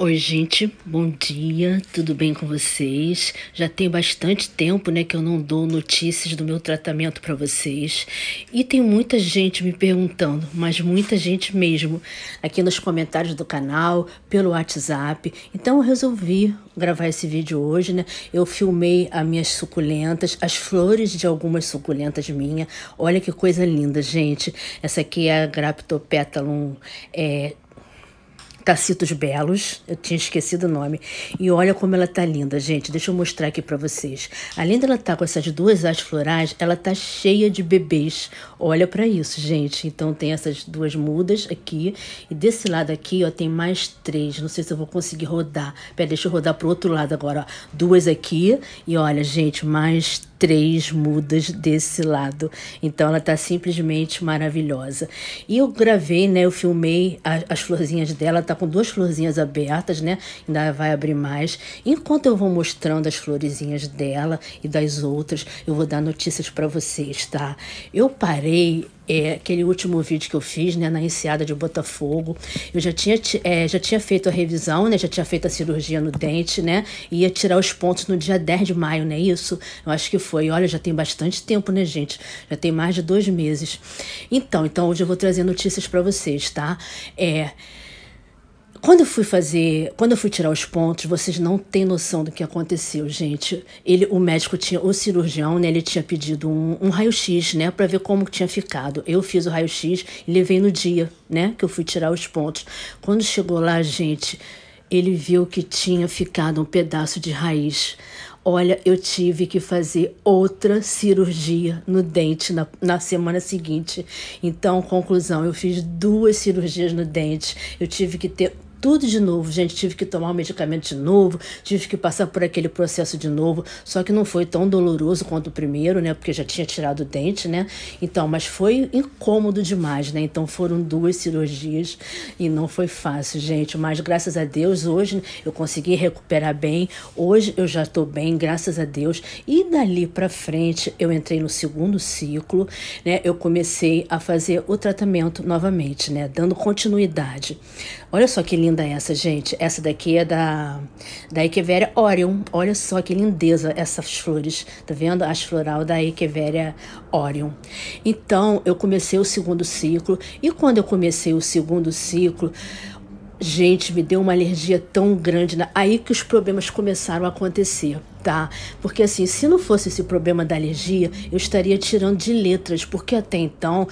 Oi, gente, bom dia, tudo bem com vocês? Já tem bastante tempo né, que eu não dou notícias do meu tratamento para vocês e tem muita gente me perguntando, mas muita gente mesmo, aqui nos comentários do canal, pelo WhatsApp. Então eu resolvi gravar esse vídeo hoje, né? Eu filmei as minhas suculentas, as flores de algumas suculentas minhas. Olha que coisa linda, gente. Essa aqui é a Graptopetalum é, Tacitos Belos, eu tinha esquecido o nome. E olha como ela tá linda, gente. Deixa eu mostrar aqui para vocês. Além dela tá com essas duas artes florais, ela tá cheia de bebês. Olha para isso, gente. Então tem essas duas mudas aqui e desse lado aqui, ó, tem mais três. Não sei se eu vou conseguir rodar. Pera, deixa eu rodar pro outro lado agora, ó. Duas aqui e olha, gente, mais três mudas desse lado. Então ela tá simplesmente maravilhosa. E eu gravei, né? Eu filmei a, as florzinhas dela, tá com duas florzinhas abertas, né? Ainda vai abrir mais. Enquanto eu vou mostrando as florezinhas dela e das outras, eu vou dar notícias para vocês, tá? Eu parei é, aquele último vídeo que eu fiz, né, na enseada de Botafogo. Eu já tinha, é, já tinha feito a revisão, né, já tinha feito a cirurgia no dente, né, e ia tirar os pontos no dia 10 de maio, né, isso? Eu acho que foi. Olha, já tem bastante tempo, né, gente? Já tem mais de dois meses. Então, então hoje eu vou trazer notícias para vocês, tá? É... Quando eu fui fazer, quando eu fui tirar os pontos, vocês não têm noção do que aconteceu, gente. Ele, o médico tinha, o cirurgião, né, ele tinha pedido um, um raio-x, né, para ver como tinha ficado. Eu fiz o raio-x e levei no dia, né, que eu fui tirar os pontos. Quando chegou lá, gente, ele viu que tinha ficado um pedaço de raiz. Olha, eu tive que fazer outra cirurgia no dente na, na, semana seguinte. Então, conclusão, eu fiz duas cirurgias no dente. Eu tive que ter tudo de novo, gente. Tive que tomar o medicamento de novo, tive que passar por aquele processo de novo. Só que não foi tão doloroso quanto o primeiro, né? Porque já tinha tirado o dente, né? Então, mas foi incômodo demais, né? Então foram duas cirurgias e não foi fácil, gente. Mas graças a Deus, hoje eu consegui recuperar bem. Hoje eu já tô bem, graças a Deus. E dali para frente, eu entrei no segundo ciclo, né? Eu comecei a fazer o tratamento novamente, né? Dando continuidade Olha só que linda essa, gente. Essa daqui é da, da Echeveria Orion. Olha só que lindeza essas flores. Tá vendo? As floral da Echeveria Orion. Então, eu comecei o segundo ciclo. E quando eu comecei o segundo ciclo, Gente, me deu uma alergia tão grande. Aí que os problemas começaram a acontecer, tá? Porque assim, se não fosse esse problema da alergia, eu estaria tirando de letras, porque até então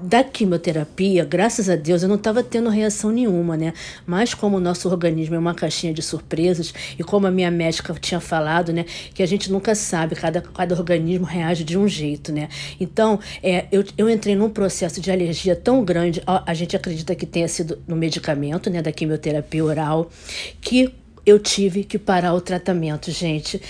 da quimioterapia, graças a Deus, eu não estava tendo reação nenhuma, né? Mas como o nosso organismo é uma caixinha de surpresas e como a minha médica tinha falado, né, que a gente nunca sabe, cada, cada organismo reage de um jeito, né? Então, é, eu, eu entrei num processo de alergia tão grande, a, a gente acredita que tenha sido no medicamento, né, da quimioterapia oral, que eu tive que parar o tratamento, gente.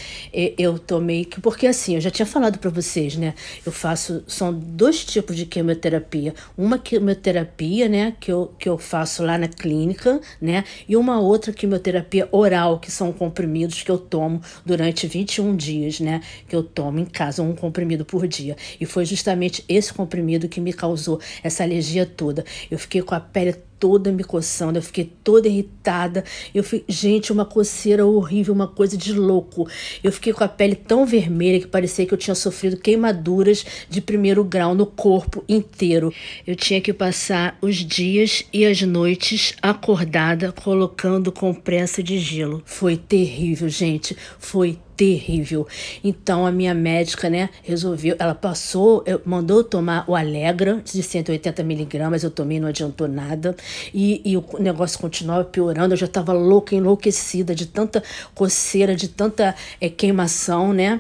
Eu tomei que porque assim, eu já tinha falado para vocês, né? Eu faço são dois tipos de quimioterapia. Uma quimioterapia, né, que eu, que eu faço lá na clínica, né, e uma outra quimioterapia oral, que são comprimidos que eu tomo durante 21 dias, né, que eu tomo em casa um comprimido por dia. E foi justamente esse comprimido que me causou essa alergia toda. Eu fiquei com a pele toda me coçando, eu fiquei toda irritada. Eu fui, gente, uma coceira horrível, uma coisa de louco. Eu fiquei com a pele tão vermelha que parecia que eu tinha sofrido queimaduras de primeiro grau no corpo inteiro. Eu tinha que passar os dias e as noites acordada colocando compressa de gelo. Foi terrível, gente. Foi terrível. Então a minha médica, né, resolveu, ela passou, mandou tomar o Alegra de 180 miligramas, eu tomei, não adiantou nada, e, e o negócio continuava piorando, eu já estava louca, enlouquecida de tanta coceira, de tanta é, queimação, né?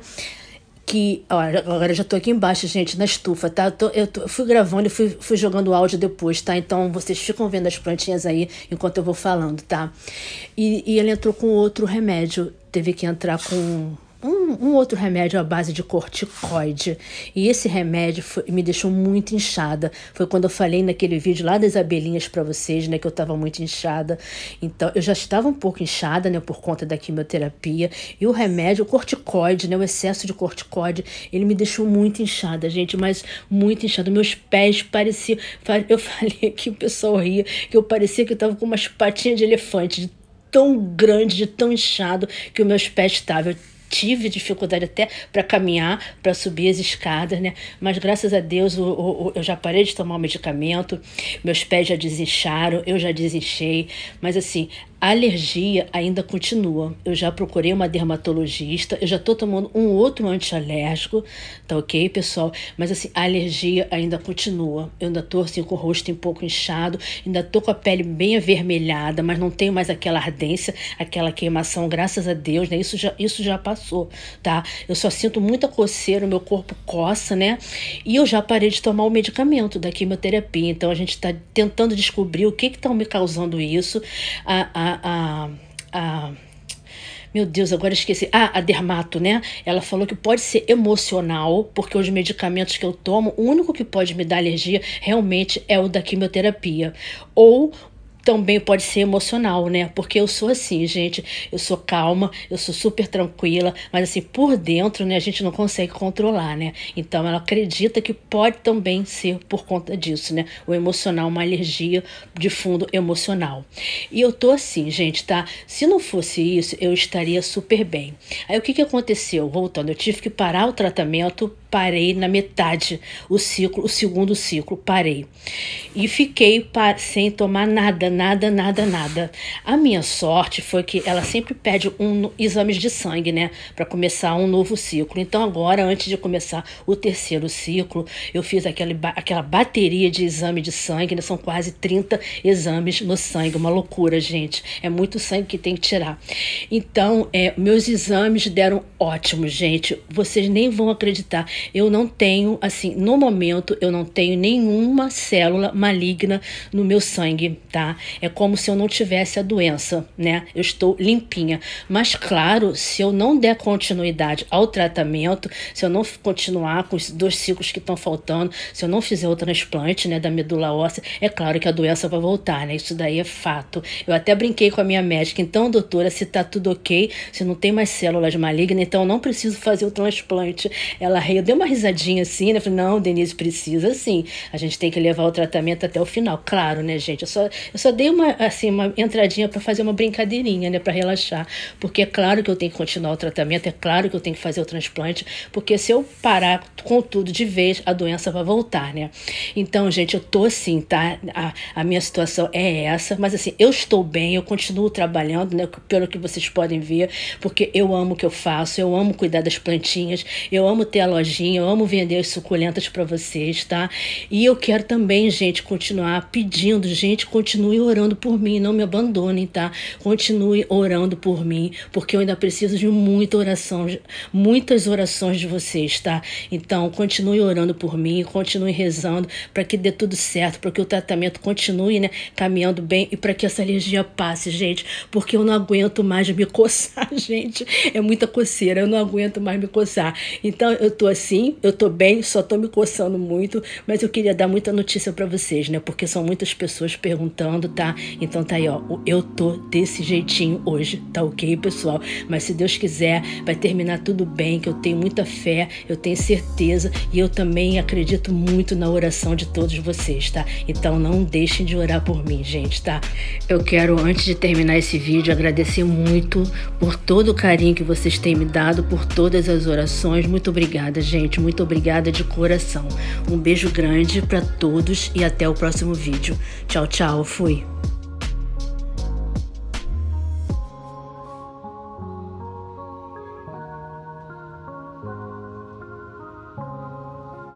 que. agora já estou aqui embaixo, gente, na estufa, tá? Eu, tô, eu tô, fui gravando e fui, fui jogando áudio depois, tá? Então vocês ficam vendo as plantinhas aí enquanto eu vou falando, tá? E, e ele entrou com outro remédio, teve que entrar com um, outro remédio à base de corticoide. E esse remédio foi, me deixou muito inchada. Foi quando eu falei naquele vídeo lá das abelhinhas para vocês, né, que eu estava muito inchada. Então, eu já estava um pouco inchada, né, por conta da quimioterapia. E o remédio, o corticoide, né, o excesso de corticoide, ele me deixou muito inchada, gente, mas muito inchada. Meus pés pareciam. Eu falei que o pessoal ria, que eu parecia que eu estava com umas patinhas de elefante, de tão grande, de tão inchado que os meus pés estavam. Eu tive dificuldade até para caminhar, para subir as escadas, né? Mas graças a Deus o, o, eu já parei de tomar o medicamento, meus pés já desincharam, eu já desinchei. Mas assim, a alergia ainda continua. Eu já procurei uma dermatologista, eu já tô tomando um outro antialérgico, tá ok, pessoal? Mas assim, a alergia ainda continua. Eu ainda tô assim com o rosto um pouco inchado, ainda tô com a pele bem avermelhada, mas não tenho mais aquela ardência, aquela queimação, graças a Deus, né? Isso já, isso já passou, tá? Eu só sinto muita coceira, o meu corpo coça, né? E eu já parei de tomar o medicamento da quimioterapia, então a gente tá tentando descobrir o que que tá me causando isso. a, a a, a, meu Deus, agora esqueci. Ah, a dermato, né? Ela falou que pode ser emocional, porque os medicamentos que eu tomo, o único que pode me dar alergia realmente é o da quimioterapia. Ou também pode ser emocional, né? Porque eu sou assim, gente. Eu sou calma, eu sou super tranquila, mas assim, por dentro, né, a gente não consegue controlar, né? Então ela acredita que pode também ser por conta disso, né? O emocional, uma alergia de fundo emocional. E eu tô assim, gente, tá? Se não fosse isso, eu estaria super bem. Aí o que que aconteceu? Voltando, eu tive que parar o tratamento parei na metade o ciclo, o segundo ciclo, parei. E fiquei sem tomar nada, nada, nada, nada. A minha sorte foi que ela sempre pede um exames de sangue, né, para começar um novo ciclo. Então agora, antes de começar o terceiro ciclo, eu fiz aquele, aquela bateria de exame de sangue, né? são quase 30 exames no sangue, uma loucura, gente. É muito sangue que tem que tirar. Então, é, meus exames deram ótimos, gente. Vocês nem vão acreditar. Eu não tenho, assim, no momento eu não tenho nenhuma célula maligna no meu sangue, tá? É como se eu não tivesse a doença, né? Eu estou limpinha. Mas claro, se eu não der continuidade ao tratamento, se eu não continuar com os dois ciclos que estão faltando, se eu não fizer o transplante, né, da medula óssea, é claro que a doença vai voltar, né? Isso daí é fato. Eu até brinquei com a minha médica, então, doutora, se tá tudo OK, se não tem mais células malignas, então eu não preciso fazer o transplante. Ela riu, deu uma risadinha assim, né? Eu falei, não, Denise, precisa sim. A gente tem que levar o tratamento até o final. Claro, né, gente? Eu só, eu só dei uma, assim, uma entradinha para fazer uma brincadeirinha, né, para relaxar, porque é claro que eu tenho que continuar o tratamento, é claro que eu tenho que fazer o transplante, porque se eu parar com tudo de vez, a doença vai voltar, né? Então, gente, eu tô assim, tá? A, a minha situação é essa, mas assim, eu estou bem, eu continuo trabalhando, né, pelo que vocês podem ver, porque eu amo o que eu faço, eu amo cuidar das plantinhas, eu amo ter a lojinha, eu amo vender as suculentas para vocês, tá? E eu quero também, gente, continuar pedindo, gente, continue orando por mim, não me abandonem, tá? Continue orando por mim, porque eu ainda preciso de muita oração, muitas orações de vocês, tá? Então, continue orando por mim, continue rezando para que dê tudo certo, para que o tratamento continue, né, caminhando bem e para que essa alergia passe, gente, porque eu não aguento mais me coçar, gente. É muita coceira, eu não aguento mais me coçar. Então, eu tô assim, eu tô bem, só tô me coçando muito, mas eu queria dar muita notícia para vocês, né? Porque são muitas pessoas perguntando falando, tá? Então tá aí, ó. Eu tô desse jeitinho hoje, tá ok, pessoal? Mas se Deus quiser, vai terminar tudo bem, que eu tenho muita fé, eu tenho certeza e eu também acredito muito na oração de todos vocês, tá? Então não deixem de orar por mim, gente, tá? Eu quero, antes de terminar esse vídeo, agradecer muito por todo o carinho que vocês têm me dado, por todas as orações. Muito obrigada, gente. Muito obrigada de coração. Um beijo grande para todos e até o próximo vídeo. Tchau, tchau. Fui. Bye.